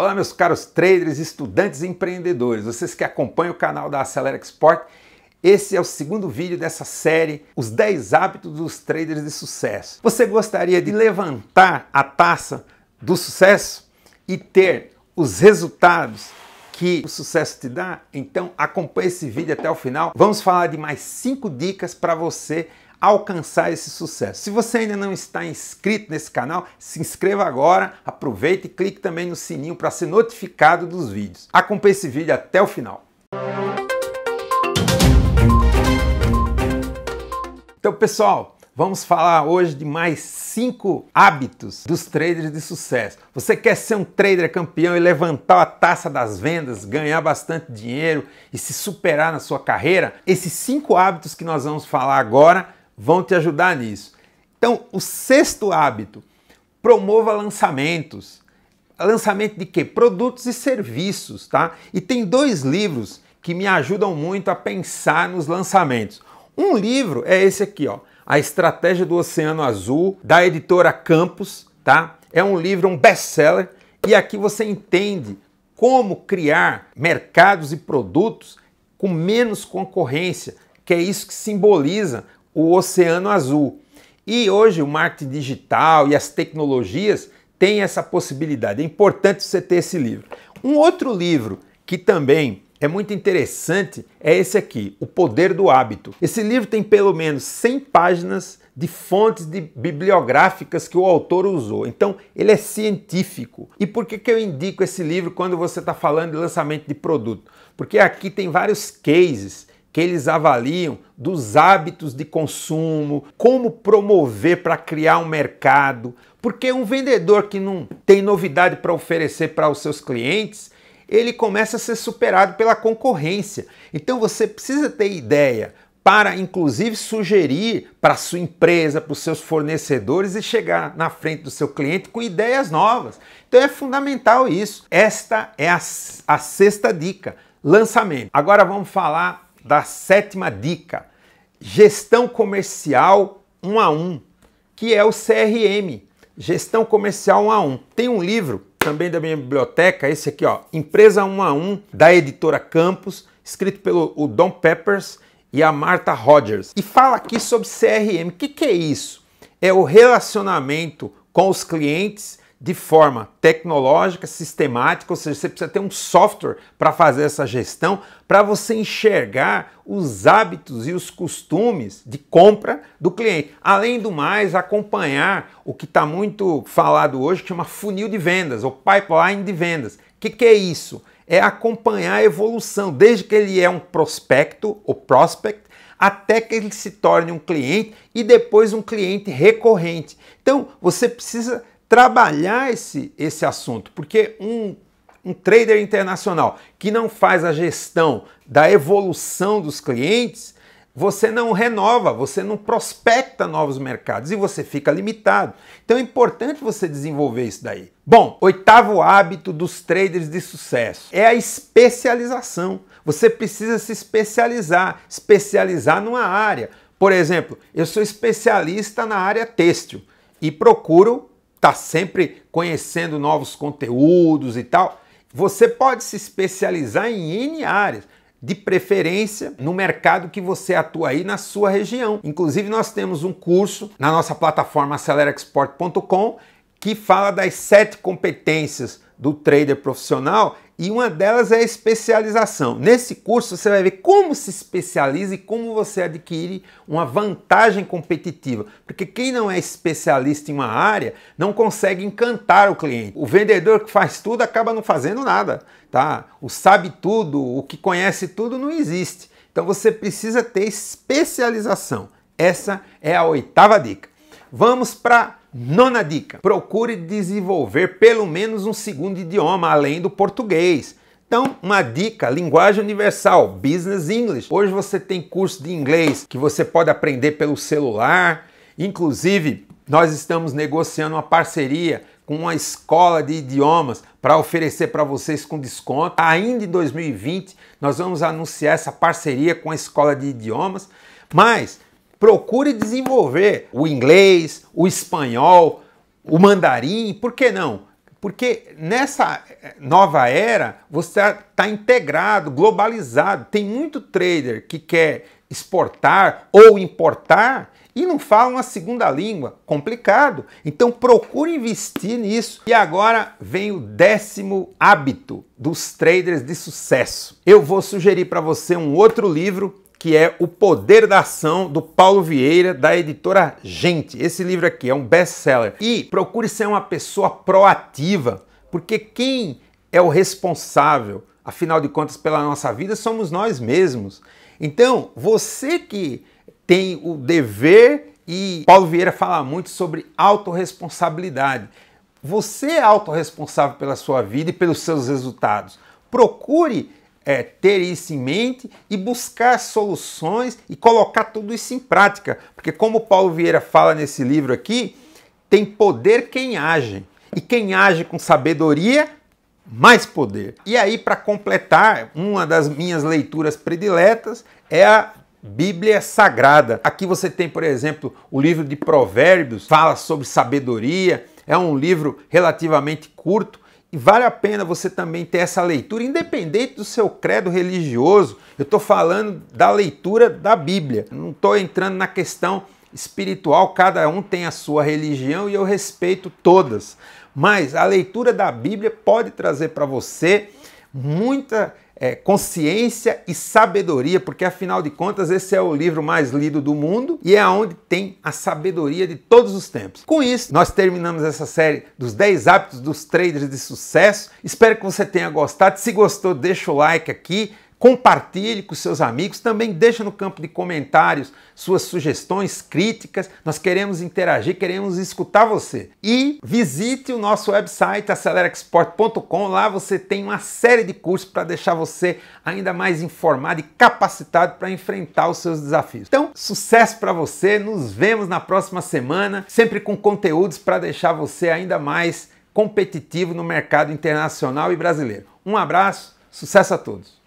Olá, meus caros traders, estudantes e empreendedores, vocês que acompanham o canal da Acelera Export, esse é o segundo vídeo dessa série, Os 10 Hábitos dos Traders de Sucesso. Você gostaria de levantar a taça do sucesso e ter os resultados que o sucesso te dá? Então acompanhe esse vídeo até o final. Vamos falar de mais 5 dicas para você alcançar esse sucesso. Se você ainda não está inscrito nesse canal, se inscreva agora, aproveita e clique também no sininho para ser notificado dos vídeos. Acompanhe esse vídeo até o final. Então, pessoal, Vamos falar hoje de mais cinco hábitos dos traders de sucesso. Você quer ser um trader campeão e levantar a taça das vendas, ganhar bastante dinheiro e se superar na sua carreira? Esses cinco hábitos que nós vamos falar agora vão te ajudar nisso. Então, o sexto hábito, promova lançamentos. Lançamento de quê? Produtos e serviços, tá? E tem dois livros que me ajudam muito a pensar nos lançamentos. Um livro é esse aqui, ó, A Estratégia do Oceano Azul, da editora Campos, tá? É um livro, um best-seller, e aqui você entende como criar mercados e produtos com menos concorrência, que é isso que simboliza o Oceano Azul. E hoje o marketing digital e as tecnologias têm essa possibilidade. É importante você ter esse livro. Um outro livro que também é muito interessante é esse aqui, O Poder do Hábito. Esse livro tem pelo menos 100 páginas de fontes de bibliográficas que o autor usou. Então, ele é científico. E por que, que eu indico esse livro quando você está falando de lançamento de produto? Porque aqui tem vários cases que eles avaliam dos hábitos de consumo, como promover para criar um mercado, porque um vendedor que não tem novidade para oferecer para os seus clientes, ele começa a ser superado pela concorrência. Então você precisa ter ideia para inclusive sugerir para sua empresa, para os seus fornecedores e chegar na frente do seu cliente com ideias novas. Então é fundamental isso. Esta é a, a sexta dica: lançamento. Agora vamos falar da sétima dica, gestão comercial 1 a 1, que é o CRM, gestão comercial 1 a 1. Tem um livro também da minha biblioteca, esse aqui, ó, Empresa 1 a 1, da editora Campos, escrito pelo o Don Peppers e a Marta Rogers. E fala aqui sobre CRM. O que, que é isso? É o relacionamento com os clientes de forma tecnológica, sistemática, ou seja, você precisa ter um software para fazer essa gestão, para você enxergar os hábitos e os costumes de compra do cliente. Além do mais, acompanhar o que está muito falado hoje, que chama funil de vendas ou pipeline de vendas. O que, que é isso? É acompanhar a evolução, desde que ele é um prospecto ou prospect até que ele se torne um cliente e depois um cliente recorrente. Então, você precisa trabalhar esse, esse assunto, porque um, um trader internacional que não faz a gestão da evolução dos clientes, você não renova, você não prospecta novos mercados e você fica limitado. Então é importante você desenvolver isso daí. Bom, oitavo hábito dos traders de sucesso é a especialização. Você precisa se especializar, especializar numa área. Por exemplo, eu sou especialista na área têxtil e procuro está sempre conhecendo novos conteúdos e tal. Você pode se especializar em N áreas, de preferência no mercado que você atua aí na sua região. Inclusive, nós temos um curso na nossa plataforma acelerexport.com que fala das sete competências do trader profissional e uma delas é a especialização. Nesse curso você vai ver como se especializa e como você adquire uma vantagem competitiva. Porque quem não é especialista em uma área não consegue encantar o cliente. O vendedor que faz tudo acaba não fazendo nada, tá? O sabe tudo, o que conhece tudo não existe. Então você precisa ter especialização. Essa é a oitava dica. Vamos para Nona dica: procure desenvolver pelo menos um segundo idioma além do português. Então, uma dica, linguagem universal, business English. Hoje você tem curso de inglês que você pode aprender pelo celular. Inclusive, nós estamos negociando uma parceria com uma escola de idiomas para oferecer para vocês com desconto. Ainda em 2020, nós vamos anunciar essa parceria com a escola de idiomas, mas Procure desenvolver o inglês, o espanhol, o mandarim, por que não? Porque nessa eh, nova era você está integrado, globalizado. Tem muito trader que quer exportar ou importar e não fala uma segunda língua. Complicado. Então procure investir nisso. E agora vem o décimo hábito dos traders de sucesso. Eu vou sugerir para você um outro livro que é O Poder da Ação, do Paulo Vieira, da editora Gente. Esse livro aqui é um best-seller. E procure ser uma pessoa proativa, porque quem é o responsável, afinal de contas, pela nossa vida somos nós mesmos. Então, você que tem o dever, e Paulo Vieira fala muito sobre autorresponsabilidade. Você é autorresponsável pela sua vida e pelos seus resultados. Procure é, ter isso em mente e buscar soluções e colocar tudo isso em prática. Porque, como Paulo Vieira fala nesse livro aqui, tem poder quem age. E quem age com sabedoria, mais poder. E aí, para completar, uma das minhas leituras prediletas é a Bíblia Sagrada. Aqui você tem, por exemplo, o livro de Provérbios, fala sobre sabedoria. É um livro relativamente curto, e vale a pena você também ter essa leitura, independente do seu credo religioso. Eu estou falando da leitura da Bíblia. Não estou entrando na questão espiritual, cada um tem a sua religião e eu respeito todas. Mas a leitura da Bíblia pode trazer para você muita é, consciência e sabedoria, porque afinal de contas esse é o livro mais lido do mundo e é onde tem a sabedoria de todos os tempos. Com isso, nós terminamos essa série dos 10 hábitos dos traders de sucesso. Espero que você tenha gostado. Se gostou, deixa o like aqui Compartilhe com seus amigos, também deixa no campo de comentários suas sugestões, críticas. Nós queremos interagir, queremos escutar você. E visite o nosso website acelerexport.com. Lá você tem uma série de cursos para deixar você ainda mais informado e capacitado para enfrentar os seus desafios. Então, sucesso para você. Nos vemos na próxima semana, sempre com conteúdos para deixar você ainda mais competitivo no mercado internacional e brasileiro. Um abraço, sucesso a todos.